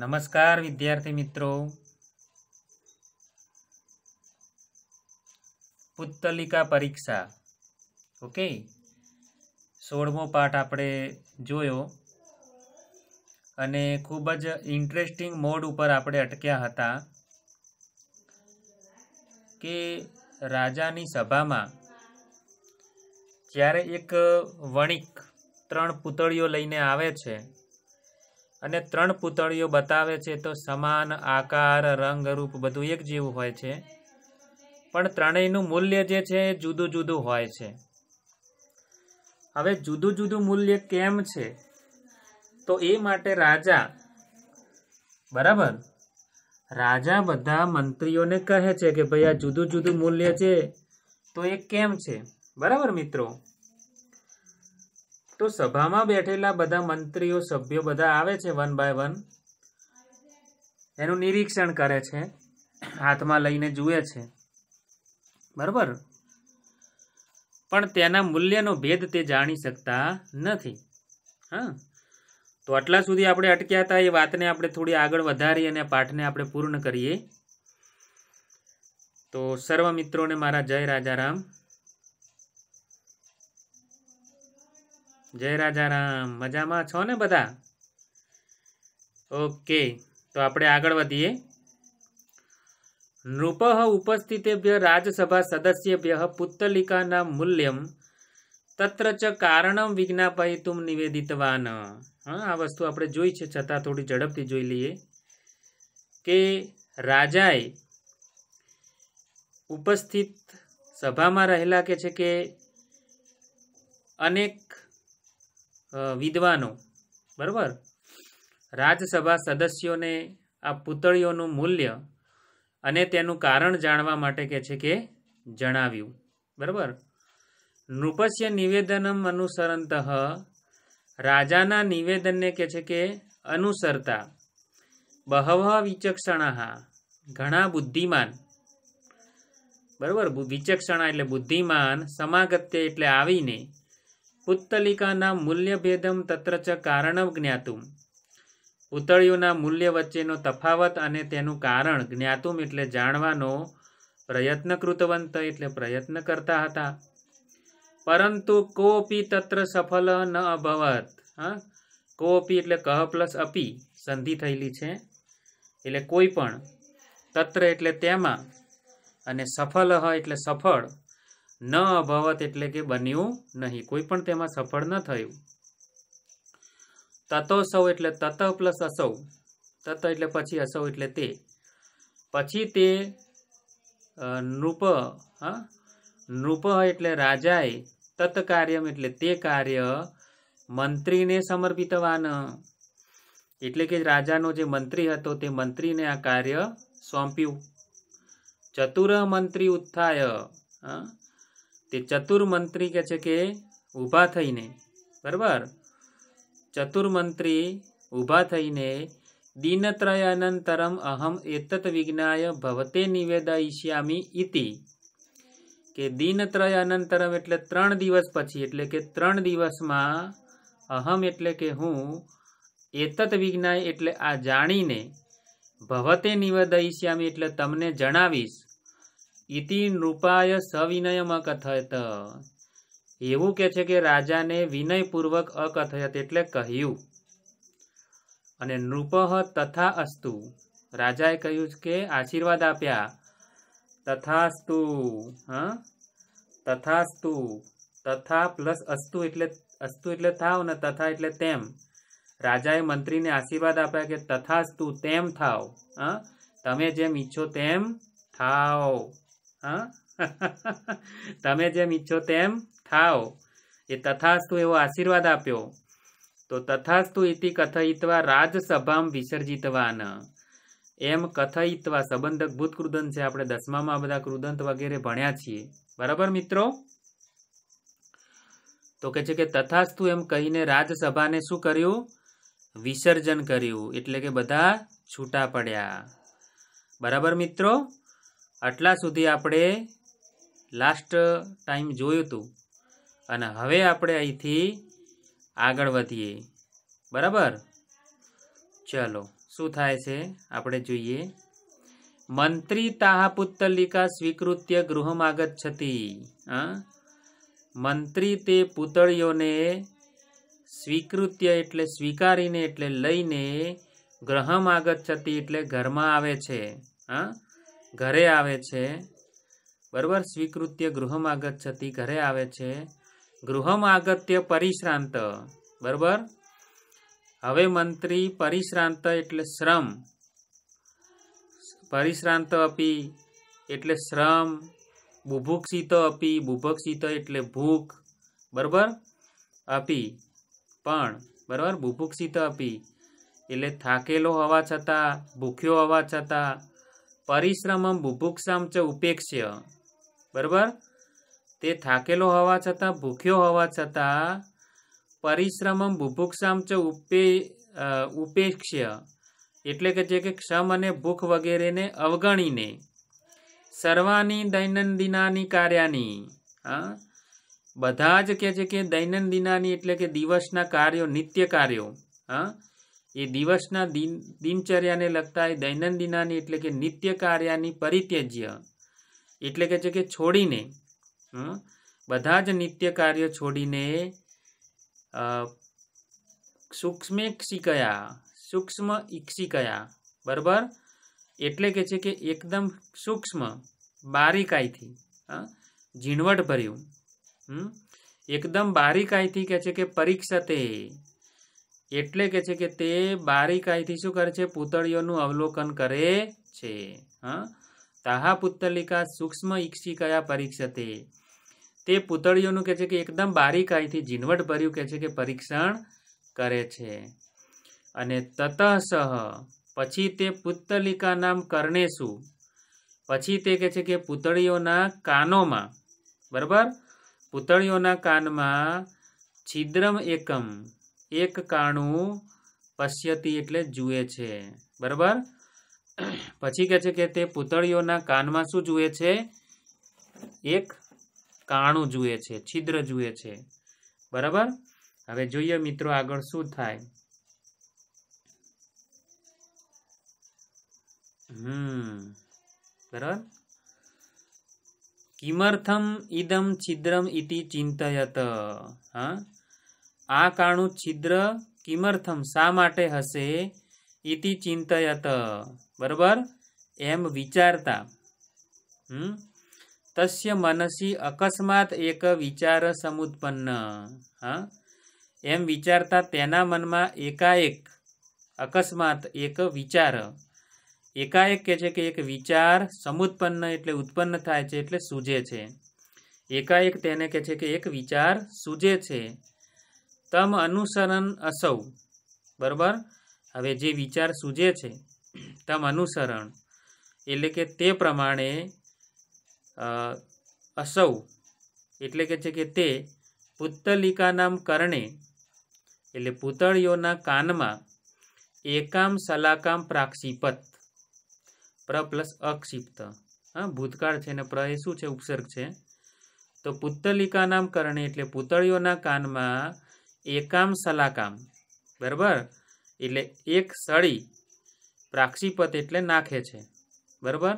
નમસ્કાર વિદ્યાર્થી મિત્રો પુત્તલિકા પરીક્ષા ઓકે સોળમો પાઠ આપણે જોયો અને ખૂબ જ ઇન્ટરેસ્ટિંગ મોડ ઉપર આપણે અટક્યા હતા કે રાજાની સભામાં જ્યારે એક વણિક ત્રણ પૂતળીઓ લઈને આવે છે અને ત્રણ પૂતળીઓ બતાવે છે તો સમાન આકાર રંગરૂપ બધું એક જેવું હોય છે પણ ત્રણેયનું મૂલ્ય જે છે એ જુદું જુદું હોય છે હવે જુદું જુદું મૂલ્ય કેમ છે તો એ માટે રાજા બરાબર રાજા બધા મંત્રીઓને કહે છે કે ભાઈ આ જુદું જુદું મૂલ્ય છે તો એ કેમ છે બરાબર મિત્રો તો સભામાં બેઠેલા બધા મંત્રીઓ સભ્યો બધા આવે છે વન બાય વન એનું નિરીક્ષણ કરે છે હાથમાં લઈને જુએ છે બરાબર પણ તેના મૂલ્યનો ભેદ તે જાણી શકતા નથી હા તો આટલા સુધી આપણે અટક્યા હતા એ વાતને આપણે થોડી આગળ વધારી અને પાઠને આપણે પૂર્ણ કરીએ તો સર્વ મિત્રોને મારા જય રાજારામ જય રાજા રામ મજામાં છો ને બધા ઓકે તો આપણે આગળ વધીએ નૃપ ઉપસ્થિતેભ્ય રાજસભા સદસ્યભ્ય પુત્તલિકાના મૂલ્યમ તત્ર ચ કારણ વિજ્ઞાપયે તું નિવેદિતવાન હા આ વસ્તુ આપણે જોઈ છે છતાં થોડી ઝડપથી જોઈ લઈએ કે રાજાએ ઉપસ્થિત સભામાં રહેલા કે છે કે અનેક વિદ્વાનો બરાબર રાજ્યસભા સદસ્યોને આ પુતળીઓનું મૂલ્ય અને તેનું કારણ જાણવા માટે કહે છે કે જણાવ્યું બરાબર નૃપસ્ય નિવેદનમ અનુસરંત રાજાના નિવેદનને કહે છે કે અનુસરતા બહવ વિચક્ષણા ઘણા બુદ્ધિમાન બરાબર વિચક્ષણા એટલે બુદ્ધિમાન સમાગત્ય એટલે આવીને પુત્તલિકાના મૂલ્યભેદમ તત્ર ચ કારણમ જ્ઞાતું પુતળીઓના મૂલ્ય વચ્ચેનો તફાવત અને તેનું કારણ જ્ઞાતું એટલે જાણવાનો પ્રયત્ન કૃતવંત એટલે પ્રયત્ન કરતા હતા પરંતુ કોપી તત્ર સફળ ન અભવત હા કોપી એટલે કહ પ્લસ અપી સંધિ થયેલી છે એટલે કોઈ પણ તત્ર એટલે તેમાં અને સફળ એટલે સફળ ન અભાવત એટલે કે બન્યું નહીં કોઈ પણ તેમાં સફળ ન થયું તતોસૌ એટલે તત પ્લસ અસવ તત એટલે પછી અસવ એટલે તે પછી તે નૃપ હા નૃપ એટલે રાજાએ તત્કાર્યમ એટલે તે કાર્ય મંત્રીને સમર્પિતવાન એટલે કે રાજાનો જે મંત્રી હતો તે મંત્રીને આ કાર્ય સોંપ્યું ચતુર મંત્રી ઉત્થાય હા તે ચતુર્મંત્રી કે છે કે ઊભા થઈને બરાબર ચતુર્મંત્રી ઊભા થઈને દિનત્રયાનંતરમ અહમ એતત વિજ્ઞાય ભવતે નિવેદયિષ્યામી ઇતિ કે દિનત્રયાનંતરમ એટલે ત્રણ દિવસ પછી એટલે કે ત્રણ દિવસમાં અહમ એટલે કે હું એતત વિજ્ઞાય એટલે આ જાણીને ભવતે નિવેદયિષ્યામી એટલે તમને જણાવીશ ઇતિ નૃપાય સવિનયમ અકથયત એવું કે છે કે રાજાને વિનયપૂર્વક અકથયત એટલે કહ્યું અને નૃપ તથા અસ્તુ રાજાએ કહ્યું કે આશીર્વાદ આપ્યા તથાસ્તુ હા તથાસ્તુ તથા પ્લસ અસ્તુ એટલે અસ્તુ એટલે થાવ ને તથા એટલે તેમ રાજાએ મંત્રીને આશીર્વાદ આપ્યા કે તથાસ્તુ તેમ થાવ હા તમે જેમ ઈચ્છો તેમ થાવ તમે જેમ ઈચ્છો તેમ ખાઓ એ તથાસ્તુ એવો આશીર્વાદ આપ્યો તો તથાસ્તુ ઇતિ કથયિત્વા રાજસભામ વિસર્જિતવાન એમ કથયિત્વા સંબંધક ભૂત કૃદન છે આપણે દસમામાં બધા કૃદંત વગેરે ભણ્યા છીએ બરાબર મિત્રો તો કે છે કે તથાસ્તુ એમ કહીને રાજસભાને શું કર્યું વિસર્જન કર્યું એટલે કે બધા છૂટા પડ્યા બરાબર મિત્રો આટલા સુધી આપણે લાસ્ટ ટાઈમ જોયું હતું અને હવે આપણે અહીંથી આગળ વધીએ બરાબર ચલો શું થાય છે આપણે જોઈએ મંત્રી તાહા સ્વીકૃત્ય ગૃહમાગત છતી હા મંત્રી તે પુતળીઓને સ્વીકૃત્ય એટલે સ્વીકારીને એટલે લઈને ગ્રહમાગત છતી એટલે ઘરમાં આવે છે હા ઘરે આવે છે બરાબર સ્વીકૃત્ય ગૃહમ આગચ્છતી ઘરે આવે છે ગૃહમ આગત્ય પરિશ્રાંત બરાબર હવે મંત્રી પરિશ્રાંત એટલે શ્રમ પરિશ્રાંત અપી એટલે શ્રમ બુભુક્ષિત અપી બુભક્ષિત એટલે ભૂખ બરાબર અપી પણ બરાબર બુભુક્ષિત અપી એટલે થાકેલો હોવા છતાં ભૂખ્યો હોવા છતાં પરિશ્રમમ બુભુક્ષામ ચ ઉપેક્ષ્ય બરાબર તે થાકેલો હોવા છતાં ભૂખ્યો હોવા છતાં પરિશ્રમમ બુભુક્ષામ ચ ઉપે ઉપેક્ષ્ય એટલે કે જે કે ક્ષમ અને ભૂખ વગેરેને અવગણીને સર્વાની દૈનંદિનાની કાર્યાની હા બધા જ કહે છે કે દૈનંદિનાની એટલે કે દિવસના કાર્યો નિત્ય કાર્યો હા એ દિવસના દિન દિનચર્યાને લગતા એ દૈનંદિનાની એટલે કે નિત્ય કાર્યની પરિત્યજ્ય એટલે કે છે કે છોડીને બધા જ નિત્ય કાર્યો છોડીને સૂક્ષ્મે સૂક્ષ્મ ક્ષિકયા સૂક્ષ્મ કયા બરાબર એટલે કે છે કે એકદમ સૂક્ષ્મ બારીકાઈથી ઝીણવટ ભર્યું એકદમ બારીકાઈથી કહે છે કે પરીક્ષતે એટલે કે છે કે તે બારીકાઈથી શું કરે છે પુતળીઓનું અવલોકન કરે છે હા તાહા પુત્તલિકા સૂક્ષ્મ ઈક્ષિકયા પરીક્ષતે તે પુતળીઓનું કહે છે કે એકદમ બારીકાઈથી ઝીણવટભર્યું કહે છે કે પરીક્ષણ કરે છે અને તતઃસહ પછી તે પુત્તલિકા નામ કરણે શું પછી તે કહે છે કે પુતળીઓના કાનોમાં બરાબર પુતળીઓના કાનમાં છિદ્રમ એકમ એક કાણું પશ્યતી એટલે જુએ છે બરાબર પછી કહે છે કે તે પૂતળીઓના કાનમાં શું જુએ છે એક કાણું જુએ છે છિદ્ર જુએ છે બરાબર હવે જોઈએ મિત્રો આગળ શું થાય હમ બરાબર કિમર્થમ ઇદમ છિદ્રમ ઇતિ ચિંતયત હા આ કાણું છિદ્ર કિમર્થમ શા માટે હશે ઇતિ ચિંતયત બરાબર એમ વિચારતા હમ તસ્ય મનસી અકસ્માત એક વિચાર સમુત્પન્ન હા એમ વિચારતા તેના મનમાં એકાએક અકસ્માત એક વિચાર એકાએક કહે છે કે એક વિચાર સમુત્પન્ન એટલે ઉત્પન્ન થાય છે એટલે સૂજે છે એકાએક તેને કહે છે કે એક વિચાર સૂજે છે તમ અનુસરણ અસૌ બરાબર હવે જે વિચાર સૂજે છે તમ અનુસરણ એટલે કે તે પ્રમાણે અસૌ એટલે કે છે કે તે પુત્તલિકાનામ કરણે એટલે પૂતળીઓના કાનમાં એકામ સલાકામ પ્રાક્ષિપત પ્ર પ્લસ અક્ષિપ્ત હા ભૂતકાળ છે ને પ્ર એ શું છે ઉપસર્ગ છે તો પુત્તલિકા કરણે એટલે પૂતળીઓના કાનમાં એકામ સલાકામ બરાબર એટલે એક સળી પ્રાક્ષિપત એટલે નાખે છે બરાબર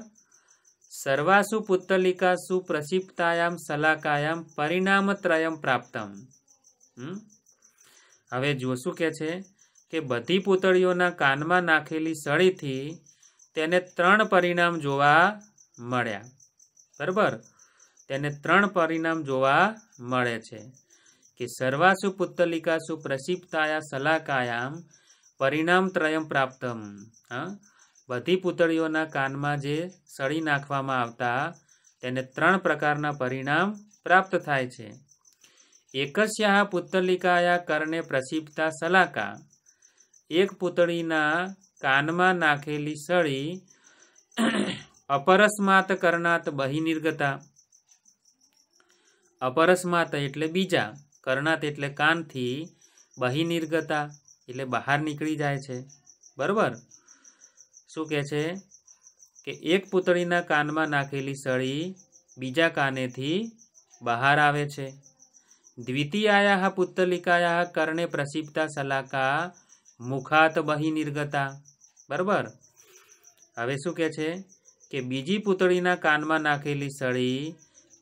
સર્વાસુ પુત્તલિકા સુપ્રસિપ્તાયામ સલાકાયામ પરિણામત્રયમ પ્રાપ્તમ હવે જુઓ શું કહે છે કે બધી પુતળીઓના કાનમાં નાખેલી સળીથી તેને ત્રણ પરિણામ જોવા મળ્યા બરાબર તેને ત્રણ પરિણામ જોવા મળે છે કે સર્વાસુ પુત્તલિકાસુ પ્રસિપ્તાયા સલાકાયામ પરિણામ ત્રયમ પ્રાપ્તમ હા બધી પુતળીઓના કાનમાં જે સળી નાખવામાં આવતા તેને ત્રણ પ્રકારના પરિણામ પ્રાપ્ત થાય છે એકસ્યા પુત્તલિકાયા કરને પ્રસિપ્તા સલાકા એક પુતળીના કાનમાં નાખેલી સળી અપરસ્માત કરનાત બહિનિર્ગતા અપરસ્માત એટલે બીજા કર્ણાત એટલે કાનથી બહી નિર્ગતા એટલે બહાર નીકળી જાય છે બરાબર શું કહે છે કે એક પૂતળીના કાનમાં નાખેલી સળી બીજા કાનેથી બહાર આવે છે દ્વિતીયાયા પુત્તલિકાયા કર્ણે પ્રસિપ્તા સલાકા મુખાત બહી નિર્ગતા બરાબર હવે શું કહે છે કે બીજી પૂતળીના કાનમાં નાખેલી સળી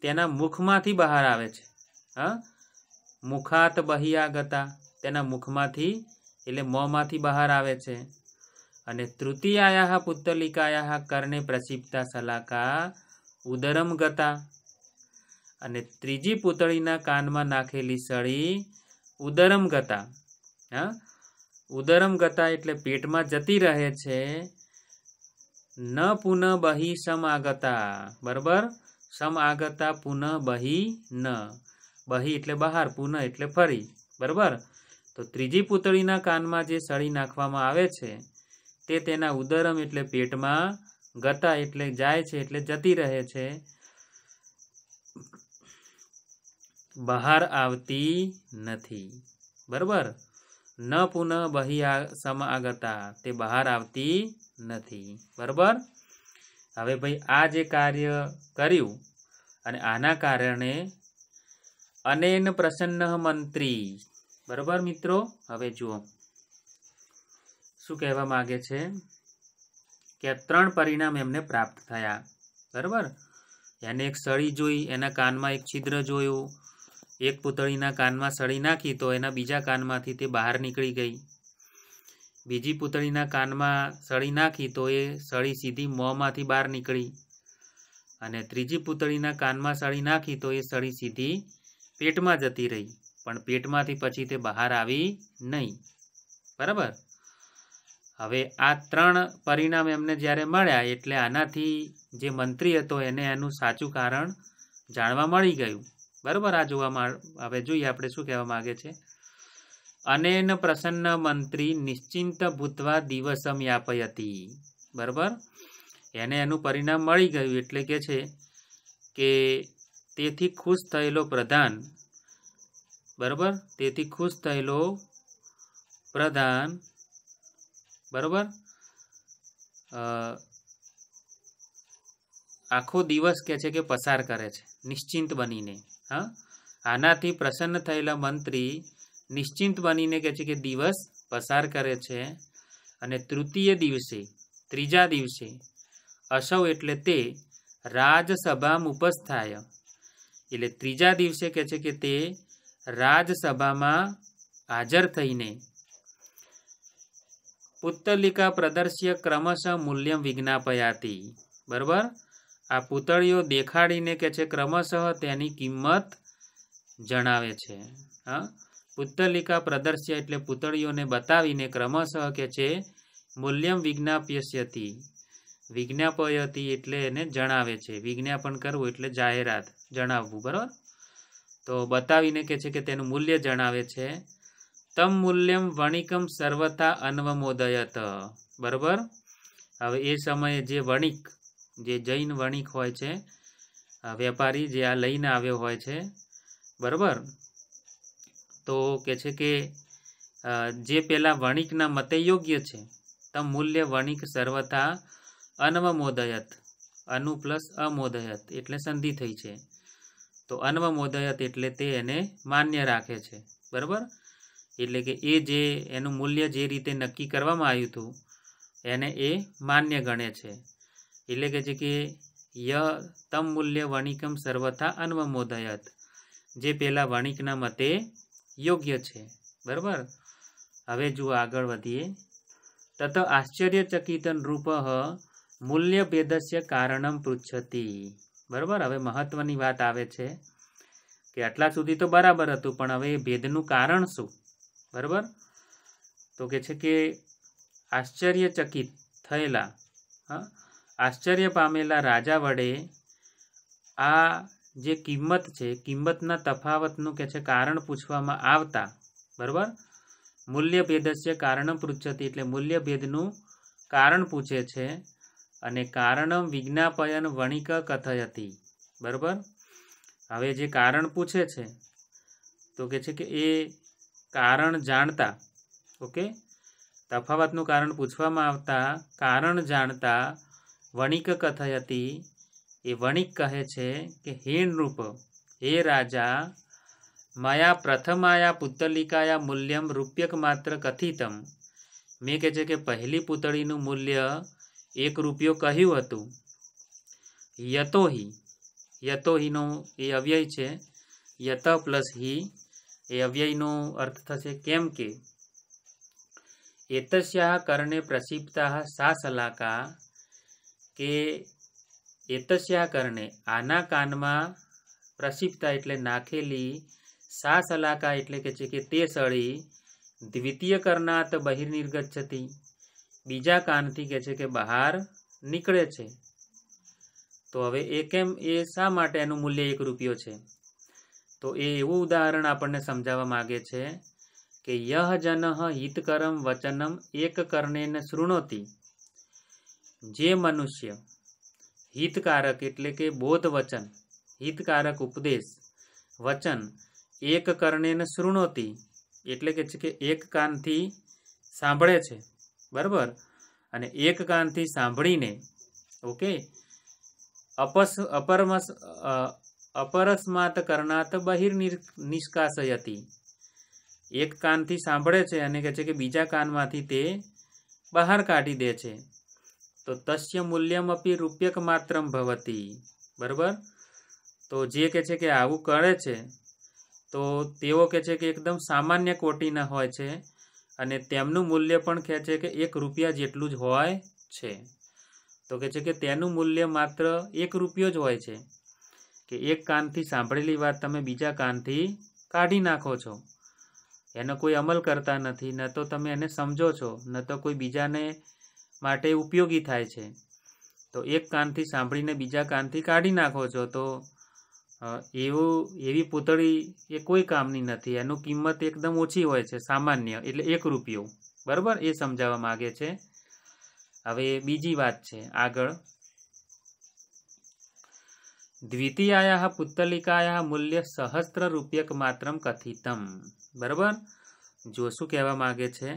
તેના મુખમાંથી બહાર આવે છે હા મુખાત બહિયાગતા તેના મુખમાંથી એટલે મોંમાંથી બહાર આવે છે અને તૃતીયાયા પુત્તલિકાયા કર્ણે પ્રસિપ્તા સલાકા ઉદરમ ગતા અને ત્રીજી પુતળીના કાનમાં નાખેલી સળી ઉદરમ ગતા હા ઉદરમ ગતા એટલે પેટમાં જતી રહે છે ન પુનઃ બહી સમાગતા બરાબર સમાગતા પુનઃ બહી ન બહી એટલે બહાર પુનઃ એટલે ફરી બરાબર તો ત્રીજી પૂતળીના કાનમાં જે સળી નાખવામાં આવે છે તે તેના ઉદરમ એટલે પેટમાં ગતા એટલે જાય છે એટલે જતી રહે છે બહાર આવતી નથી બરાબર ન પુનઃ બહી આ સમાગતા તે બહાર આવતી નથી બરાબર હવે ભાઈ આ જે કાર્ય કર્યું અને આના કારણે અનેન પ્રસન્ન મંત્રી બરોબર મિત્રો હવે જુઓ શું કહેવા માગે છે કે ત્રણ પરિણામ એમને પ્રાપ્ત થયા બરાબર એને એક સળી જોઈ એના કાનમાં એક છિદ્ર જોયું એક પુતળીના કાનમાં સળી નાખી તો એના બીજા કાનમાંથી તે બહાર નીકળી ગઈ બીજી પુતળીના કાનમાં સળી નાખી તો એ સળી સીધી મોંમાંથી બહાર નીકળી અને ત્રીજી પુતળીના કાનમાં સળી નાખી તો એ સળી સીધી પેટમાં જતી રહી પણ પેટમાંથી પછી તે બહાર આવી નહીં બરાબર હવે આ ત્રણ પરિણામ એમને જ્યારે મળ્યા એટલે આનાથી જે મંત્રી હતો એને એનું સાચું કારણ જાણવા મળી ગયું બરાબર આ જોવા હવે જોઈએ આપણે શું કહેવા માગે છે અનેન પ્રસન્ન મંત્રી નિશ્ચિંત ભૂતવા દિવસમ યાપય હતી બરાબર એને એનું પરિણામ મળી ગયું એટલે કે છે કે તેથી ખુશ થયેલો પ્રધાન બરાબર તેથી ખુશ થયેલો પ્રધાન બરાબર આખો દિવસ કે છે કે પસાર કરે છે નિશ્ચિંત બનીને હા આનાથી પ્રસન્ન થયેલા મંત્રી નિશ્ચિંત બનીને કહે છે કે દિવસ પસાર કરે છે અને તૃતીય દિવસે ત્રીજા દિવસે અસૌ એટલે તે રાજસભામાં ઉપસ્થાય એટલે ત્રીજા દિવસે કહે છે કે તે રાજસભામાં હાજર થઈને પુત્તલિકા પ્રદર્શ્ય ક્રમશઃ મૂલ્યમ વિજ્ઞાપયાતી બરાબર આ પુતળીઓ દેખાડીને કે છે ક્રમશઃ તેની કિંમત જણાવે છે હા પુત્તલિકા પ્રદર્શ્ય એટલે પૂતળીઓને બતાવીને ક્રમશઃ કે છે મૂલ્યમ વિજ્ઞાપ્યસ્યતી વિજ્ઞાપયતી એટલે એને જણાવે છે વિજ્ઞાપન કરવું એટલે જાહેરાત જણાવવું બરાબર તો બતાવીને કે છે કે તેનું મૂલ્ય જણાવે છે તમ મૂલ્યમ વણિકમ સર્વથા અન્વમોદયત બરાબર હવે એ સમયે જે વણિક જે જૈન વણિક હોય છે વેપારી જે આ લઈને આવ્યો હોય છે બરાબર તો કે છે કે જે પેલા વણિકના મતે યોગ્ય છે તમ મૂલ્ય વણિક સર્વથા અન્વમોદયત અનુ પ્લસ અમોદયત એટલે સંધિ થઈ છે તો અન્વમોદયત એટલે તે એને માન્ય રાખે છે બરાબર એટલે કે એ જે એનું મૂલ્ય જે રીતે નક્કી કરવામાં આવ્યું હતું એને એ માન્ય ગણે છે એટલે કે જે કે ય તમ મૂલ્ય વણિકમ સર્વથા અન્વમોદયત જે પેલા વણિકના મતે યોગ્ય છે બરાબર હવે જુઓ આગળ વધીએ તત આશ્ચર્યચકિત નૃપ મૂલ્યભેદસ્ય કારણમ પૃચ્છતી બરાબર હવે મહત્વની વાત આવે છે કે આટલા સુધી તો બરાબર હતું પણ હવે એ ભેદનું કારણ શું બરાબર તો કે છે કે આશ્ચર્યચકિત થયેલા હા આશ્ચર્ય પામેલા રાજા વડે આ જે કિંમત છે કિંમતના તફાવતનું કે છે કારણ પૂછવામાં આવતા બરાબર મૂલ્યભેદસ્ય કારણ પૃચ્છતી એટલે મૂલ્યભેદનું કારણ પૂછે છે અને કારણમ વિજ્ઞાપયન વણિક કથયતી બરાબર હવે જે કારણ પૂછે છે તો કે છે કે એ કારણ જાણતા ઓકે તફાવતનું કારણ પૂછવામાં આવતા કારણ જાણતા વણિક કથયતી એ વણિક કહે છે કે હેણરૂપ હે રાજા માયા પ્રથમાયા પુત્તલિકાયા મૂલ્યમ રૂપ્યક માત્ર કથિતમ મેં કહે છે કે પહેલી પૂતળીનું મૂલ્ય એક રૂપિયો કહ્યું હતું યતોહી યતોહીનો એ અવ્યય છે યત પ્લસ હિ એ અવ્યયનો અર્થ થશે કેમ કે એતસ્યા કરણે પ્રસિપ્તા સા સલાકા કે એતસ્યા કરણે આના કાનમાં પ્રસિપ્તા એટલે નાખેલી સા સલાકા એટલે કે છે કે તે સળી દ્વિતીય કરનાત બહિર્નિર્ગત છતી બીજા કાનથી કહે છે કે બહાર નીકળે છે તો હવે એ કેમ એ શા માટે એનું મૂલ્ય એક રૂપિયો છે તો એ એવું ઉદાહરણ આપણને સમજાવવા માગે છે કે યહ જનઃ હિતકરમ વચનમ એક કર્ણેન શૃણોતી જે મનુષ્ય હિતકારક એટલે કે બોધ વચન હિતકારક ઉપદેશ વચન એક કર્ણેન શૃણોતી એટલે કે છે કે એક કાનથી સાંભળે છે બરાબર અને એક કાનથી સાંભળીને ઓકે અપસ અપરમસ અપરસ્માત કરનાત બહિર નિષ્કાસયતી એક કાનથી સાંભળે છે અને કહે છે કે બીજા કાનમાંથી તે બહાર કાઢી દે છે તો તસ્ય મૂલ્યમ અપી રૂપ્યક માત્રમ ભવતી બરાબર તો જે કહે છે કે આવું કરે છે તો તેઓ કહે છે કે એકદમ સામાન્ય કોટીના હોય છે અને તેમનું મૂલ્ય પણ કહે છે કે એક રૂપિયા જેટલું જ હોય છે તો કહે છે કે તેનું મૂલ્ય માત્ર એક રૂપિયો જ હોય છે કે એક કાનથી સાંભળેલી વાત તમે બીજા કાનથી કાઢી નાખો છો એનો કોઈ અમલ કરતા નથી ન તો તમે એને સમજો છો ન તો કોઈ બીજાને માટે ઉપયોગી થાય છે તો એક કાનથી સાંભળીને બીજા કાનથી કાઢી નાખો છો તો એવું એવી પૂતળી એ કોઈ કામની નથી એનું કિંમત એકદમ ઓછી હોય છે સામાન્ય એટલે એક રૂપિયો બરાબર એ સમજાવવા માગે છે હવે બીજી વાત છે આગળ દ્વિતીયાયા પુત્તલિકાયા મૂલ્ય સહસ્ત્ર રૂપિયક માત્રમ કથિતમ બરાબર જો શું કહેવા માગે છે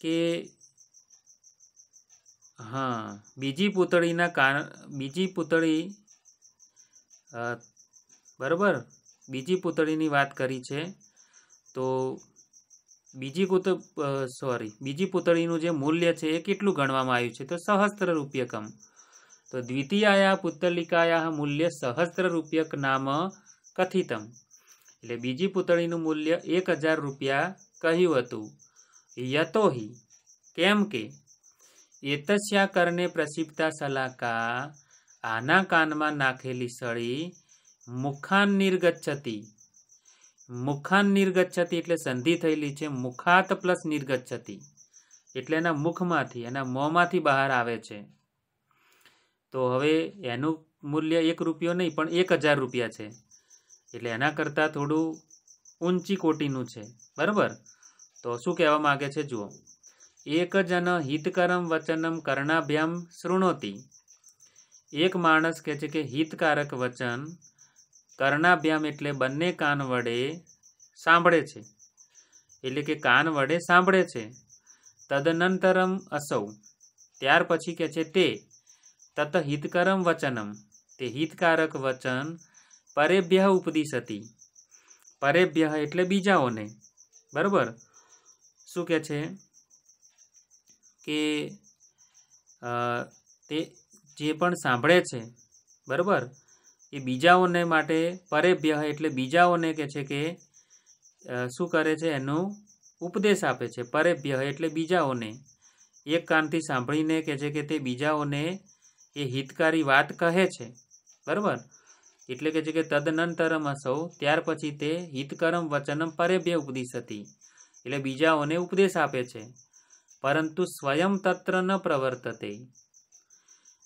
કે હા બીજી પૂતળીના કારણ બીજી પૂતળી બરાબર બીજી પૂતળીની વાત કરી છે તો બીજી કુત સોરી બીજી પૂતળીનું જે મૂલ્ય છે એ કેટલું ગણવામાં આવ્યું છે તો સહસ્ત્ર રૂપિયકમ તો દ્વિતીયાયા પુત્તલિકાયા મૂલ્ય સહસ્ત્ર રૂપિયક નામ કથિતમ એટલે બીજી પૂતળીનું મૂલ્ય એક હજાર રૂપિયા કહ્યું હતું યતોહી કેમ કે એતસ્યા કરને પ્રસિપ્તા સલાકા આના કાનમાં નાખેલી સળી મુખાન નિર્ગચ્છતી મુખાન નિર્ગચ્છતી એટલે સંધિ થયેલી છે મુખાત પ્લસ નિર્ગચ્છતી એટલે એના મુખમાંથી એના મોંમાંથી બહાર આવે છે તો હવે એનું મૂલ્ય એક રૂપિયો નહીં પણ એક હજાર રૂપિયા છે એટલે એના કરતાં થોડું ઊંચી કોટીનું છે બરાબર તો શું કહેવા માગે છે જુઓ એક જન હિતકરમ વચનમ કર્ણાભ્યામ શૃણોતી એક માણસ કહે છે કે હિતકારક વચન કર્ણાભ્યામ એટલે બંને કાન વડે સાંભળે છે એટલે કે કાન વડે સાંભળે છે તદનંતરમ અસૌ ત્યાર પછી કહે છે તે તત હિતકરમ વચનમ તે હિતકારક વચન પરેભ્ય ઉપદિશતી પરેભ્ય એટલે બીજાઓને બરાબર શું કહે છે કે તે જે પણ સાંભળે છે બરાબર એ બીજાઓને માટે પરેભ્ય એટલે બીજાઓને કહે છે કે શું કરે છે એનું ઉપદેશ આપે છે પરેભ્ય એટલે બીજાઓને એક કાનથી સાંભળીને કહે છે કે તે બીજાઓને એ હિતકારી વાત કહે છે બરાબર એટલે કે છે કે તદનંતરમ અસૌ ત્યાર પછી તે હિતકરમ વચનમ પરેભ્ય હતી એટલે બીજાઓને ઉપદેશ આપે છે પરંતુ સ્વયં તત્ર ન પ્રવર્તતે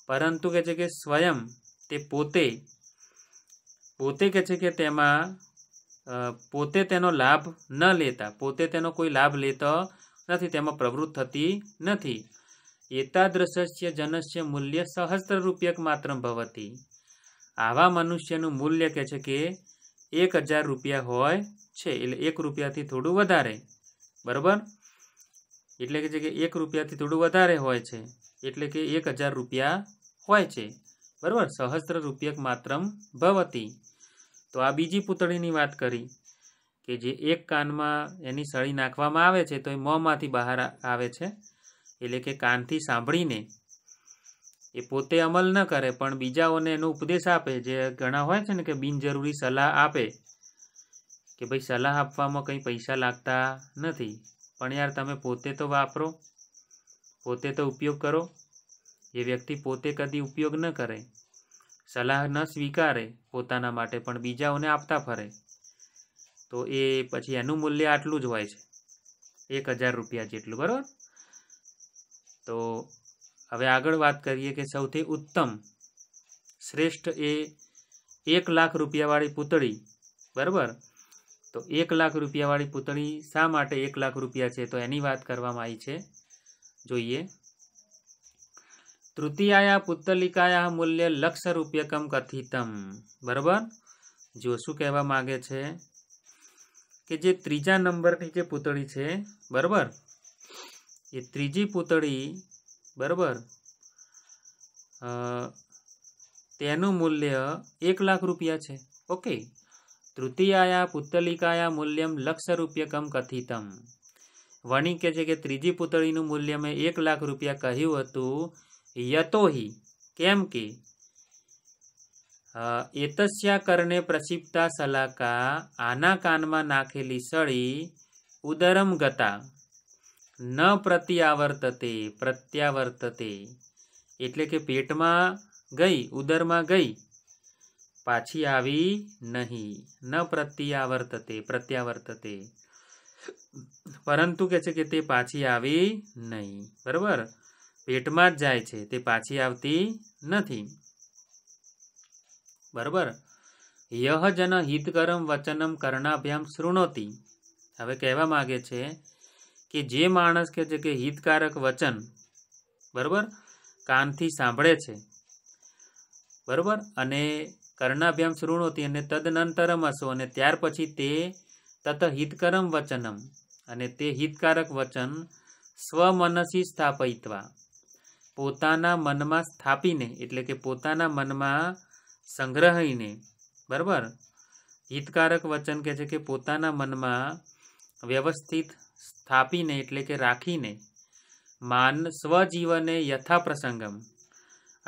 પરંતુ કે છે કે સ્વયં તે પોતે પોતે કે છે કે તેમાં પોતે તેનો લાભ ન લેતા પોતે તેનો કોઈ લાભ લેતો નથી તેમાં પ્રવૃત્ત થતી નથી એતાદ્રશ્ય જનસ્ય મૂલ્ય સહસ્ત્ર રૂપિયક માત્ર ભવતી આવા મનુષ્યનું મૂલ્ય કે છે કે એક હજાર રૂપિયા હોય છે એટલે એક રૂપિયાથી થોડું વધારે બરાબર એટલે કે છે કે એક રૂપિયાથી થોડું વધારે હોય છે એટલે કે એક હજાર રૂપિયા હોય છે બરાબર સહસ્ત્ર રૂપિયક માત્રમ ભવતી તો આ બીજી પૂતળીની વાત કરી કે જે એક કાનમાં એની સળી નાખવામાં આવે છે તો એ મોંમાંથી બહાર આવે છે એટલે કે કાનથી સાંભળીને એ પોતે અમલ ન કરે પણ બીજાઓને એનો ઉપદેશ આપે જે ઘણા હોય છે ને કે બિનજરૂરી સલાહ આપે કે ભાઈ સલાહ આપવામાં કંઈ પૈસા લાગતા નથી પણ યાર તમે પોતે તો વાપરો પોતે તો ઉપયોગ કરો જે વ્યક્તિ પોતે કદી ઉપયોગ ન કરે સલાહ ન સ્વીકારે પોતાના માટે પણ બીજાઓને આપતા ફરે તો એ પછી એનું મૂલ્ય આટલું જ હોય છે એક હજાર રૂપિયા જેટલું બરાબર તો હવે આગળ વાત કરીએ કે સૌથી ઉત્તમ શ્રેષ્ઠ એ એક લાખ રૂપિયાવાળી પૂતળી બરાબર તો એક લાખ રૂપિયાવાળી પૂતળી શા માટે એક લાખ રૂપિયા છે તો એની વાત કરવામાં આવી છે જોઈએ તૃતીયાયા પુત્તલિકાયા મૂલ્ય લક્ષ રૂપિયકમ કથિતમ બરાબર જો શું કહેવા માગે છે કે જે ત્રીજા નંબરની જે પૂતળી છે બરાબર એ ત્રીજી પૂતળી બરાબર તેનું મૂલ્ય એક લાખ રૂપિયા છે ઓકે તૃતીયાયા પુત્તલિકાયા મૂલ્યમ લક્ષ રૂપિયકમ કથિતમ વણી કે છે કે ત્રીજી પૂતળીનું મૂલ્ય મેં એક લાખ રૂપિયા કહ્યું હતું યતોહી કેમ કે એતસ્યા કરને પ્રસિપ્તા સલાકા આના કાનમાં નાખેલી સળી ઉદરમ ગતા ન પ્રત્યાવર્તતે પ્રત્યાવર્તતે એટલે કે પેટમાં ગઈ ઉદરમાં ગઈ પાછી આવી નહીં ન પ્રત્યાવર્તતે પ્રત્યાવર્તતે પરંતુ કે છે કે તે પાછી આવી નહીં બરાબર પેટમાં જ જાય છે તે પાછી આવતી નથી બરાબર યહ જન હિતકરમ વચનમ કર્ણાભ્યામ શૃણોતી હવે કહેવા માગે છે કે જે માણસ કે છે કે હિતકારક વચન બરાબર કાનથી સાંભળે છે બરાબર અને કર્ણાભ્યામ શૃણોતી અને તદનંતરમ હશો અને ત્યાર પછી તે તત હિતકરમ વચનમ અને તે હિતકારક વચન સ્વમનસી સ્થાપયિત્વા પોતાના મનમાં સ્થાપીને એટલે કે પોતાના મનમાં સંગ્રહીને બરાબર હિતકારક વચન કહે છે કે પોતાના મનમાં વ્યવસ્થિત સ્થાપીને એટલે કે રાખીને માન સ્વજીવને યથા પ્રસંગમ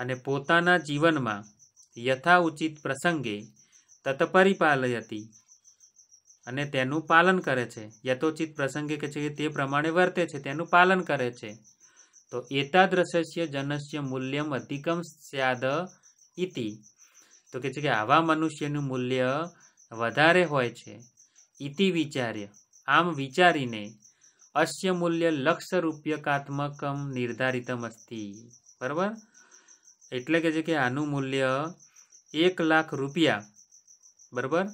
અને પોતાના જીવનમાં યથા ઉચિત પ્રસંગે તત્પરિપાલયતી અને તેનું પાલન કરે છે યથોચિત પ્રસંગે કહે છે કે તે પ્રમાણે વર્તે છે તેનું પાલન કરે છે તો એતાદ્રશ્ય જનસ્ય મૂલ્ય અધિકમ સ્યાદ ઇતિ તો કે છે કે આવા મનુષ્યનું મૂલ્ય વધારે હોય છે ઇતિ વિચાર્ય આમ વિચારીને અશ્ય મૂલ્ય લક્ષ રૂપ્યકાત્મકમ નિર્ધારિતમ અસ્તિ બરાબર એટલે કે છે કે આનું મૂલ્ય એક લાખ રૂપિયા બરાબર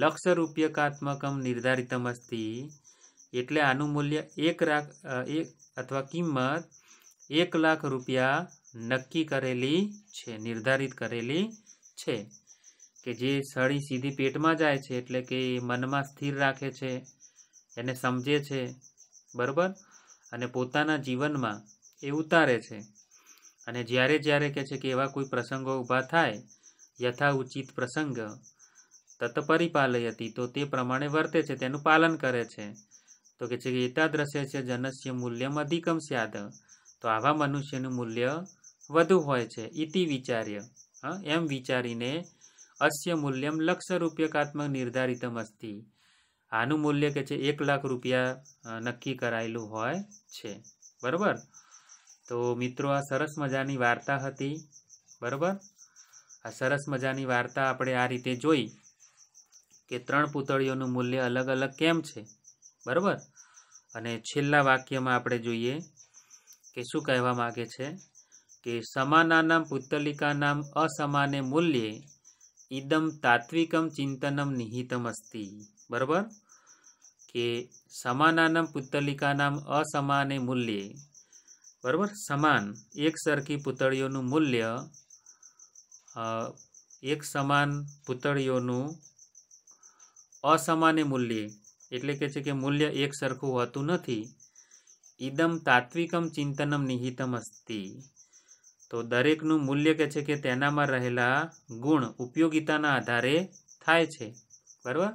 લક્ષ રૂપ્યકાત્મકમ નિર્ધારિતમ અસ્તિ એટલે આનું મૂલ્ય એક લાખ એક અથવા કિંમત એક લાખ રૂપિયા નક્કી કરેલી છે નિર્ધારિત કરેલી છે કે જે સળી સીધી પેટમાં જાય છે એટલે કે મનમાં સ્થિર રાખે છે એને સમજે છે બરાબર અને પોતાના જીવનમાં એ ઉતારે છે અને જ્યારે જ્યારે કહે છે કે એવા કોઈ પ્રસંગો ઊભા થાય યથા ઉચિત પ્રસંગ તત્પરિપાલય હતી તો તે પ્રમાણે વર્તે છે તેનું પાલન કરે છે તો કે છે કે એતા એતાદ્રશ્ય છે જનસ્ય મૂલ્યમ અધિકમ સ્યાદ તો આવા મનુષ્યનું મૂલ્ય વધુ હોય છે ઇતિ વિચાર્ય હા એમ વિચારીને અસ્ય મૂલ્યમ લક્ષ્ય રૂપ્યકાત્મક નિર્ધારિતમ અસ્તિ આનું મૂલ્ય કે છે એક લાખ રૂપિયા નક્કી કરાયેલું હોય છે બરાબર તો મિત્રો આ સરસ મજાની વાર્તા હતી બરાબર આ સરસ મજાની વાર્તા આપણે આ રીતે જોઈ કે ત્રણ પુતળીઓનું મૂલ્ય અલગ અલગ કેમ છે બરાબર અને છેલ્લા વાક્યમાં આપણે જોઈએ કે શું કહેવા માગે છે કે સમાનાનામ પુત્તલિકાનામ અસમાને મૂલ્યે ઇદમ તાત્વિકમ ચિંતનમ નિહિતમ અસ્તિ બરાબર કે સમાનાનામ પુત્તલિકાનામ અસમાને મૂલ્યે બરાબર સમાન એક સરખી પૂતળીઓનું મૂલ્ય એક સમાન પુતળીઓનું અસમાને મૂલ્યે એટલે કે છે કે મૂલ્ય એક સરખું હોતું નથી ઇદમ તાત્વિકમ ચિંતનમ નિહિતમ અસ્તિ તો દરેકનું મૂલ્ય કહે છે કે તેનામાં રહેલા ગુણ ઉપયોગિતાના આધારે થાય છે બરાબર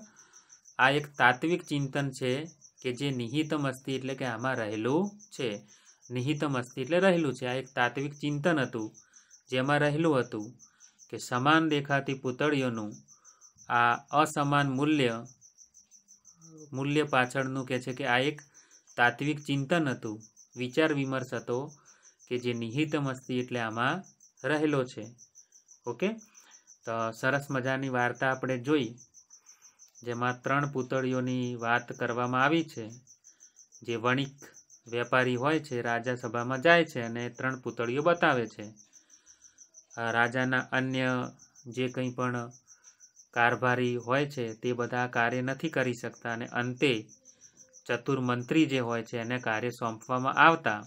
આ એક તાત્વિક ચિંતન છે કે જે નિહિતમ અસ્તિ એટલે કે આમાં રહેલું છે નિહિતમ અસ્તિ એટલે રહેલું છે આ એક તાત્વિક ચિંતન હતું જેમાં રહેલું હતું કે સમાન દેખાતી પૂતળીઓનું આ અસમાન મૂલ્ય મૂલ્ય પાછળનું કહે છે કે આ એક તાત્વિક ચિંતન હતું વિચાર વિમર્શ હતો કે જે નિહિત મસ્તી એટલે આમાં રહેલો છે ઓકે તો સરસ મજાની વાર્તા આપણે જોઈ જેમાં ત્રણ પુતળીઓની વાત કરવામાં આવી છે જે વણિક વેપારી હોય છે રાજા સભામાં જાય છે અને ત્રણ પુતળીઓ બતાવે છે રાજાના અન્ય જે કંઈ પણ કારભારી હોય છે તે બધા કાર્ય નથી કરી શકતા અને અંતે ચતુર્મંત્રી જે હોય છે એને કાર્ય સોંપવામાં આવતા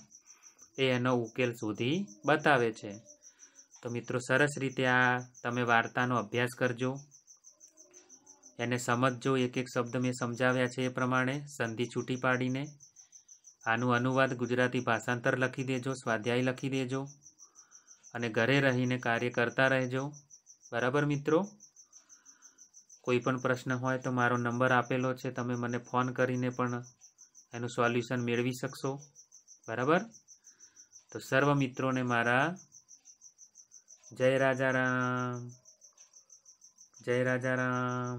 એ એનો ઉકેલ શોધી બતાવે છે તો મિત્રો સરસ રીતે આ તમે વાર્તાનો અભ્યાસ કરજો એને સમજજો એક એક શબ્દ મેં સમજાવ્યા છે એ પ્રમાણે સંધિ છૂટી પાડીને આનું અનુવાદ ગુજરાતી ભાષાંતર લખી દેજો સ્વાધ્યાય લખી દેજો અને ઘરે રહીને કાર્ય કરતા રહેજો બરાબર મિત્રો કોઈ પણ પ્રશ્ન હોય તો મારો નંબર આપેલો છે તમે મને ફોન કરીને પણ એનું સોલ્યુશન મેળવી શકશો બરાબર તો સર્વ મિત્રોને મારા જય રાજા રામ જય રાજા રામ